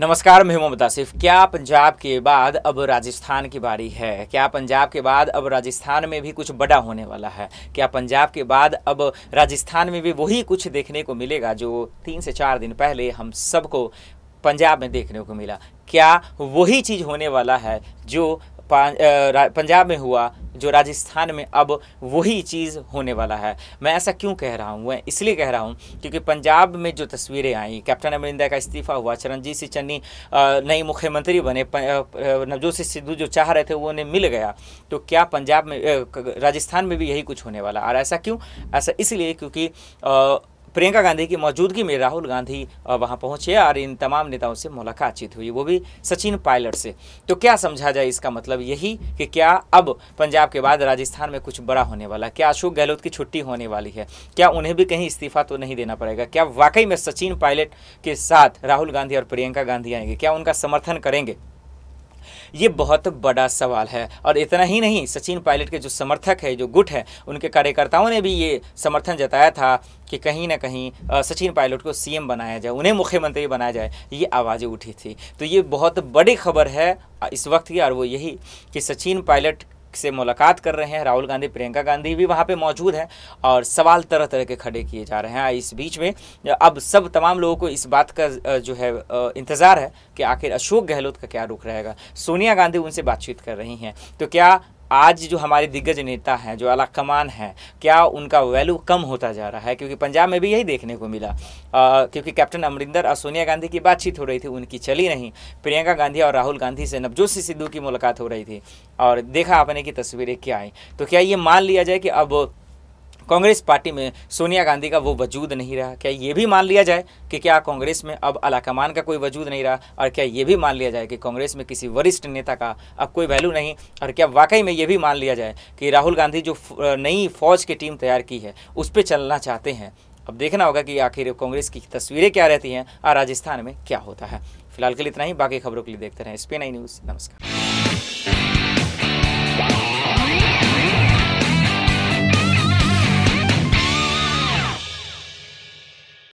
नमस्कार मैं मोहम्मद आसिफ क्या पंजाब के बाद अब राजस्थान की बारी है क्या पंजाब के बाद अब राजस्थान में भी कुछ बड़ा होने वाला है क्या पंजाब के बाद अब राजस्थान में भी वही कुछ देखने को मिलेगा जो तीन से चार दिन पहले हम सबको पंजाब में देखने को मिला क्या वही चीज़ होने वाला है जो पंजाब में हुआ जो राजस्थान में अब वही चीज़ होने वाला है मैं ऐसा क्यों कह रहा हूँ मैं इसलिए कह रहा हूँ क्योंकि पंजाब में जो तस्वीरें आई कैप्टन अमरिंदर का इस्तीफ़ा हुआ चरणजीत सिंह चन्नी नई मुख्यमंत्री बने नवजोत सिंह सिद्धू जो चाह रहे थे वो उन्हें मिल गया तो क्या पंजाब में राजस्थान में भी यही कुछ होने वाला और ऐसा क्यों ऐसा इसलिए क्योंकि प्रियंका गांधी की मौजूदगी में राहुल गांधी वहां पहुंचे और इन तमाम नेताओं से मुलाकातचीत हुई वो भी सचिन पायलट से तो क्या समझा जाए इसका मतलब यही कि क्या अब पंजाब के बाद राजस्थान में कुछ बड़ा होने वाला क्या अशोक गहलोत की छुट्टी होने वाली है क्या उन्हें भी कहीं इस्तीफा तो नहीं देना पड़ेगा क्या वाकई में सचिन पायलट के साथ राहुल गांधी और प्रियंका गांधी आएंगे क्या उनका समर्थन करेंगे ये बहुत बड़ा सवाल है और इतना ही नहीं सचिन पायलट के जो समर्थक है जो गुट है उनके कार्यकर्ताओं ने भी ये समर्थन जताया था कि कहीं ना कहीं सचिन पायलट को सीएम बनाया जाए उन्हें मुख्यमंत्री बनाया जाए ये आवाज़ें उठी थी तो ये बहुत बड़ी खबर है इस वक्त की और वो यही कि सचिन पायलट से मुलाकात कर रहे हैं राहुल गांधी प्रियंका गांधी भी वहाँ पे मौजूद हैं और सवाल तरह तरह के खड़े किए जा रहे हैं इस बीच में अब सब तमाम लोगों को इस बात का जो है इंतज़ार है कि आखिर अशोक गहलोत का क्या रुख रहेगा सोनिया गांधी उनसे बातचीत कर रही हैं तो क्या आज जो हमारे दिग्गज नेता हैं जो अलाकमान हैं क्या उनका वैल्यू कम होता जा रहा है क्योंकि पंजाब में भी यही देखने को मिला आ, क्योंकि कैप्टन अमरिंदर और सोनिया गांधी की बातचीत हो रही थी उनकी चली नहीं प्रियंका गांधी और राहुल गांधी से नवजोत सिंह सिद्धू की मुलाकात हो रही थी और देखा आपने की तस्वीरें क्या आई तो क्या ये मान लिया जाए कि अब कांग्रेस पार्टी में सोनिया गांधी का वो वजूद नहीं रहा क्या ये भी मान लिया जाए कि क्या कांग्रेस में अब अलाकमान का कोई वजूद नहीं रहा और क्या ये भी मान लिया जाए कि कांग्रेस में किसी वरिष्ठ नेता का अब कोई वैल्यू नहीं और क्या वाकई में ये भी मान लिया जाए कि राहुल गांधी जो नई फौज की टीम तैयार की है उस पर चलना चाहते हैं अब देखना होगा कि आखिर कांग्रेस की तस्वीरें क्या रहती हैं और राजस्थान में क्या होता है फिलहाल के लिए इतना ही बाकी खबरों के लिए देखते रहें स्पेन नई न्यूज़ नमस्कार